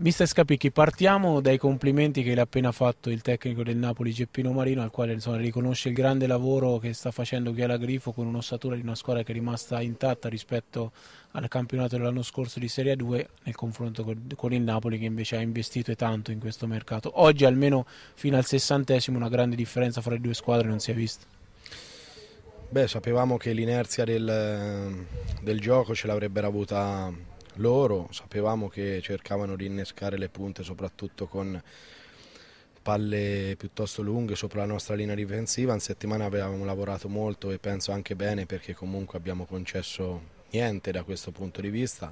Mister Scapicchi, partiamo dai complimenti che le ha appena fatto il tecnico del Napoli Geppino Marino, al quale insomma, riconosce il grande lavoro che sta facendo Ghiala Grifo con un'ossatura di una squadra che è rimasta intatta rispetto al campionato dell'anno scorso di Serie 2 nel confronto con il Napoli che invece ha investito tanto in questo mercato. Oggi almeno fino al sessantesimo una grande differenza fra le due squadre non si è vista. Beh, sapevamo che l'inerzia del, del gioco ce l'avrebbero avuta loro, sapevamo che cercavano di innescare le punte soprattutto con palle piuttosto lunghe sopra la nostra linea difensiva, in settimana avevamo lavorato molto e penso anche bene perché comunque abbiamo concesso niente da questo punto di vista.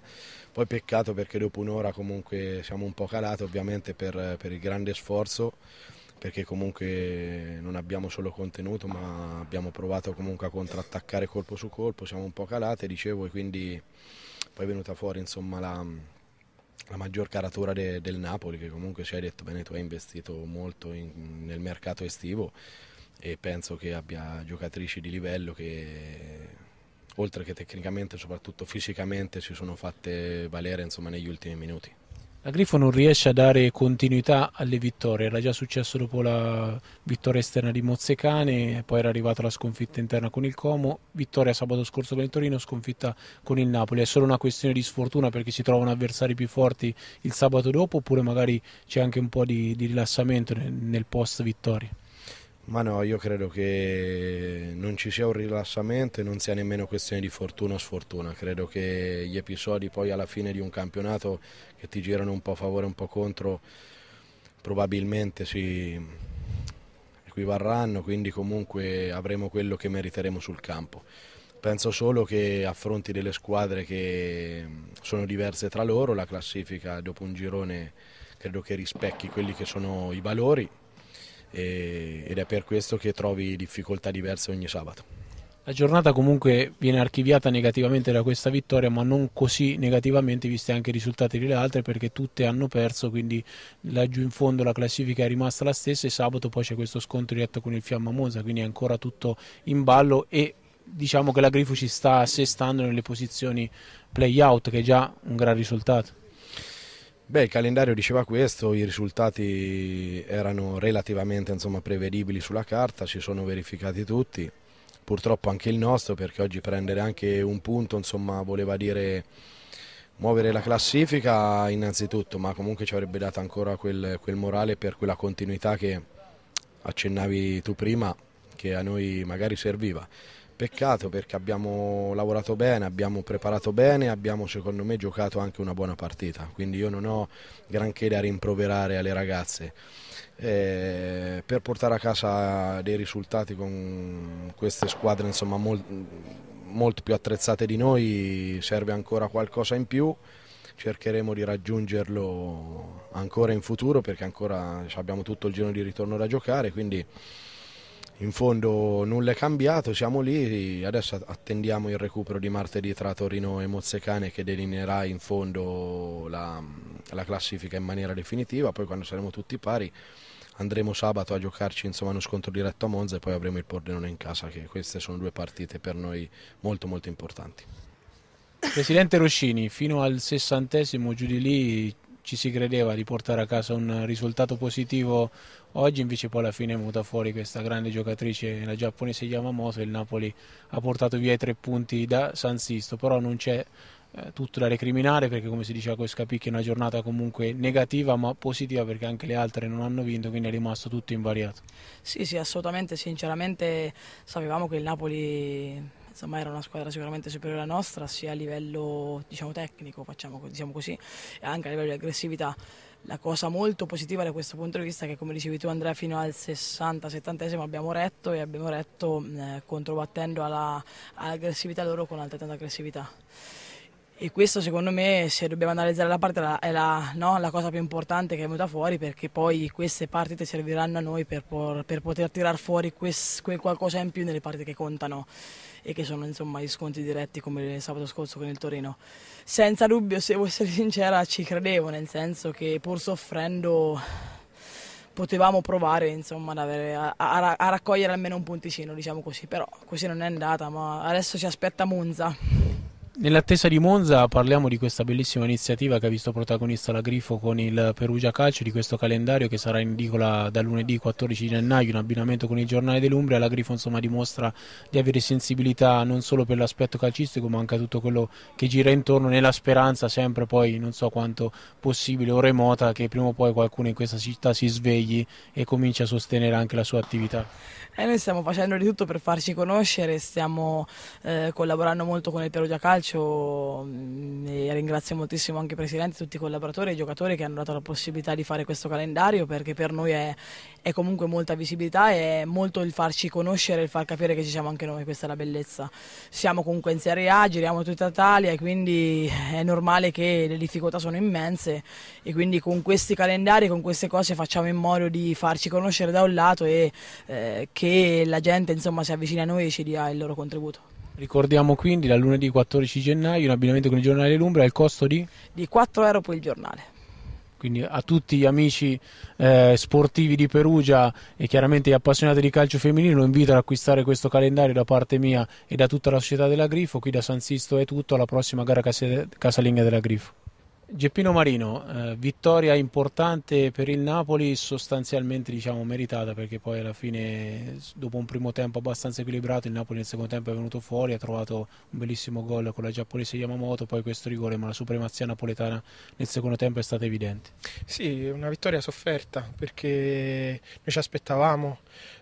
Poi peccato perché dopo un'ora comunque siamo un po' calati ovviamente per, per, il grande sforzo perché comunque non abbiamo solo contenuto ma abbiamo provato comunque a contrattaccare colpo su colpo, siamo un po' calati dicevo e quindi poi è venuta fuori insomma, la, la, maggior caratura de, del Napoli che comunque ci hai detto bene tu hai investito molto in, nel mercato estivo e penso che abbia giocatrici di livello che oltre che tecnicamente soprattutto fisicamente si sono fatte valere insomma, negli ultimi minuti. La Grifo non riesce a dare continuità alle vittorie, era già successo dopo la vittoria esterna di Mozzecane, poi era arrivata la sconfitta interna con il Como, vittoria sabato scorso con il Torino, sconfitta con il Napoli. È solo una questione di sfortuna perché si trovano avversari più forti il sabato dopo oppure magari c'è anche un po' di, di rilassamento nel, nel post vittoria? Ma no, io credo che non ci sia un rilassamento e non sia nemmeno questione di fortuna o sfortuna. Credo che gli episodi poi alla fine di un campionato che ti girano un po' a favore e un po' contro probabilmente si equivarranno, quindi comunque avremo quello che meriteremo sul campo. Penso solo che affronti delle squadre che sono diverse tra loro, la classifica dopo un girone credo che rispecchi quelli che sono i valori e, ed è per questo che trovi difficoltà diverse ogni sabato. La giornata comunque viene archiviata negativamente da questa vittoria, ma non così negativamente visti anche i risultati delle altre perché tutte hanno perso, quindi laggiù in fondo la classifica è rimasta la stessa e sabato poi c'è questo scontro diretto con il Fiamma Monza, quindi è ancora tutto in ballo e diciamo che la Grifo ci sta assestando nelle posizioni play-out che è già un gran risultato. Beh, il calendario diceva questo, i risultati erano relativamente insomma, prevedibili sulla carta, si sono verificati tutti, purtroppo anche il nostro perché oggi prendere anche un punto insomma, voleva dire muovere la classifica innanzitutto, ma comunque ci avrebbe dato ancora quel, quel morale per quella continuità che accennavi tu prima, che a noi magari serviva. Peccato perché abbiamo lavorato bene, abbiamo preparato bene, abbiamo secondo me giocato anche una buona partita, quindi io non ho granché da rimproverare alle ragazze. Eh, per portare a casa dei risultati con queste squadre insomma, molt, molto più attrezzate di noi serve ancora qualcosa in più cercheremo di raggiungerlo ancora in futuro perché ancora abbiamo tutto il giro di ritorno da giocare quindi in fondo nulla è cambiato, siamo lì, adesso attendiamo il recupero di martedì tra Torino e Mozzecane che delineerà in fondo la, la classifica in maniera definitiva, poi quando saremo tutti pari andremo sabato a giocarci insomma, uno scontro diretto a Monza e poi avremo il Pordenone in casa, che queste sono due partite per noi molto molto importanti. Presidente Roscini, fino al sessantesimo giù di lì ci si credeva di portare a casa un risultato positivo oggi, invece poi alla fine è venuta fuori questa grande giocatrice, la giapponese Yamamoto, il Napoli ha portato via i tre punti da San Sisto, però non c'è eh, tutto da recriminare perché come si diceva con Scapicchi è una giornata comunque negativa ma positiva perché anche le altre non hanno vinto quindi è rimasto tutto invariato sì sì assolutamente sinceramente sapevamo che il Napoli insomma era una squadra sicuramente superiore alla nostra sia a livello diciamo, tecnico, facciamo, diciamo così, e anche a livello di aggressività. La cosa molto positiva da questo punto di vista è che come dicevi tu Andrea fino al 60-70 abbiamo retto e abbiamo retto eh, controbattendo alla, all'aggressività loro con altrettanta aggressività. E questo secondo me, se dobbiamo analizzare la parte, è la, no, la, cosa più importante che è venuta fuori, perché poi queste partite serviranno a noi per, por, per poter tirar fuori quel qualcosa in più nelle parti che contano e che sono insomma gli sconti diretti come sabato scorso con il Torino. Senza dubbio, se devo essere sincera, ci credevo, nel senso che pur soffrendo potevamo provare insomma, avere, a, a, a, raccogliere almeno un punticino, diciamo così, però così non è andata, ma adesso ci aspetta Monza. Nell'attesa di Monza parliamo di questa bellissima iniziativa che ha visto protagonista la Grifo con il Perugia Calcio, di questo calendario che sarà in edicola da lunedì 14 gennaio in abbinamento con il Giornale dell'Umbria. La Grifo insomma, dimostra di avere sensibilità non solo per l'aspetto calcistico ma anche a tutto quello che gira intorno nella speranza sempre poi non so quanto possibile o remota che prima o poi qualcuno in questa città si svegli e cominci a sostenere anche la sua attività. Eh, noi stiamo facendo di tutto per farci conoscere, stiamo eh, collaborando molto con il Perugia Calcio faccio mm, e ringrazio moltissimo anche i presidenti, tutti i collaboratori e i giocatori che hanno dato la possibilità di fare questo calendario perché per noi è, è comunque molta visibilità e molto il farci conoscere, il far capire che ci siamo anche noi, questa è la bellezza. Siamo comunque in Serie A, giriamo tutta Italia e quindi è normale che le difficoltà sono immense e quindi con questi calendari, con queste cose facciamo in modo di farci conoscere da un lato e eh, che la gente insomma, si avvicini a noi e ci dia il loro contributo. Ricordiamo quindi da lunedì 14 gennaio un abbinamento con il giornale L'Umbra al costo di? Di 4 euro poi il giornale quindi a tutti gli amici eh, sportivi di Perugia e chiaramente gli appassionati di calcio femminile lo invito ad acquistare questo calendario da parte mia e da tutta la società della Grifo qui da San Sisto è tutto alla prossima gara casalinga della Grifo Geppino Marino, eh, vittoria importante per il Napoli, sostanzialmente diciamo meritata perché poi alla fine dopo un primo tempo abbastanza equilibrato il Napoli nel secondo tempo è venuto fuori, ha trovato un bellissimo gol con la giapponese Yamamoto, poi questo rigore, ma la supremazia napoletana nel secondo tempo è stata evidente. Sì, una vittoria sofferta perché noi ci aspettavamo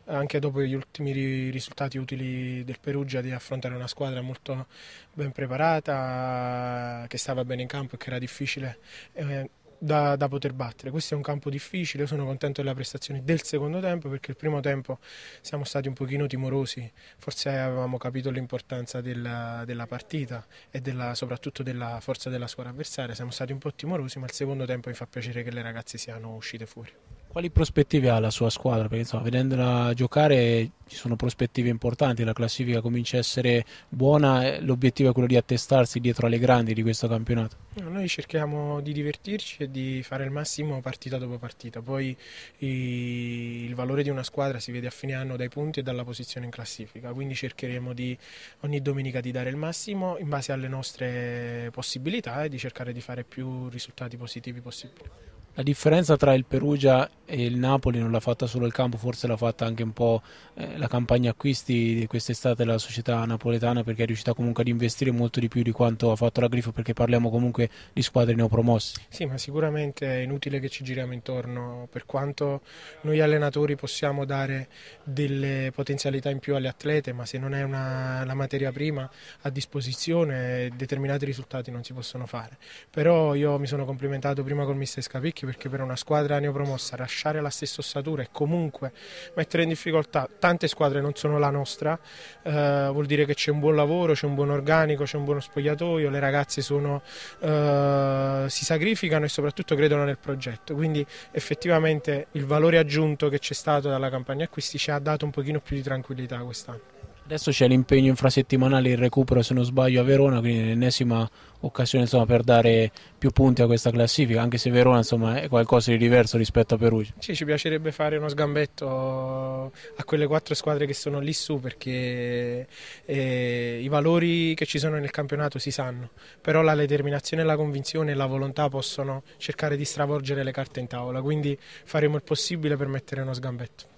eh, anche dopo gli ultimi risultati utili del Perugia di affrontare una squadra molto ben preparata, che stava bene in campo e che era difficile difficile eh, da, da, poter battere. Questo è un campo difficile, io sono contento della prestazione del secondo tempo perché il primo tempo siamo stati un pochino timorosi, forse avevamo capito l'importanza della, della partita e della, soprattutto della forza della squadra avversaria, siamo stati un po' timorosi ma il secondo tempo mi fa piacere che le ragazze siano uscite fuori. Quali prospettive ha la sua squadra? Perché insomma, vedendola giocare ci sono prospettive importanti, la classifica comincia a essere buona, eh, l'obiettivo è quello di attestarsi dietro alle grandi di questo campionato. Noi cerchiamo di divertirci e di fare il massimo partita dopo partita, poi il valore di una squadra si vede a fine anno dai punti e dalla posizione in classifica, quindi cercheremo di, ogni domenica di dare il massimo in base alle nostre possibilità e di cercare di fare più risultati positivi possibili. La differenza tra il Perugia e il Napoli non l'ha fatta solo il campo, forse l'ha fatta anche un po' eh, la campagna acquisti di quest'estate della società napoletana perché è riuscita comunque ad investire molto di più di quanto ha fatto la Grifo perché parliamo comunque di squadre neopromosse. Sì, ma sicuramente è inutile che ci giriamo intorno, per quanto noi allenatori possiamo dare delle potenzialità in più alle atlete, ma se non è una, la materia prima a disposizione determinati risultati non si possono fare. Però io mi sono complimentato prima con Mister Scapicchi attacchi perché per una squadra neopromossa lasciare la stessa ossatura e comunque mettere in difficoltà tante squadre non sono la nostra eh, vuol dire che c'è un buon lavoro, c'è un buon organico, c'è un buono spogliatoio, le ragazze sono, eh, si sacrificano e soprattutto credono nel progetto, quindi effettivamente il valore aggiunto che c'è stato dalla campagna acquisti ci ha dato un pochino più di tranquillità quest'anno. Adesso c'è l'impegno infrasettimanale, il recupero se non sbaglio a Verona, quindi l'ennesima occasione insomma, per dare più punti a questa classifica, anche se Verona insomma, è qualcosa di diverso rispetto a Perugia. Sì, ci piacerebbe fare uno sgambetto a quelle quattro squadre che sono lì su perché eh, i valori che ci sono nel campionato si sanno, però la determinazione, la convinzione e la volontà possono cercare di stravolgere le carte in tavola, quindi faremo il possibile per mettere uno sgambetto.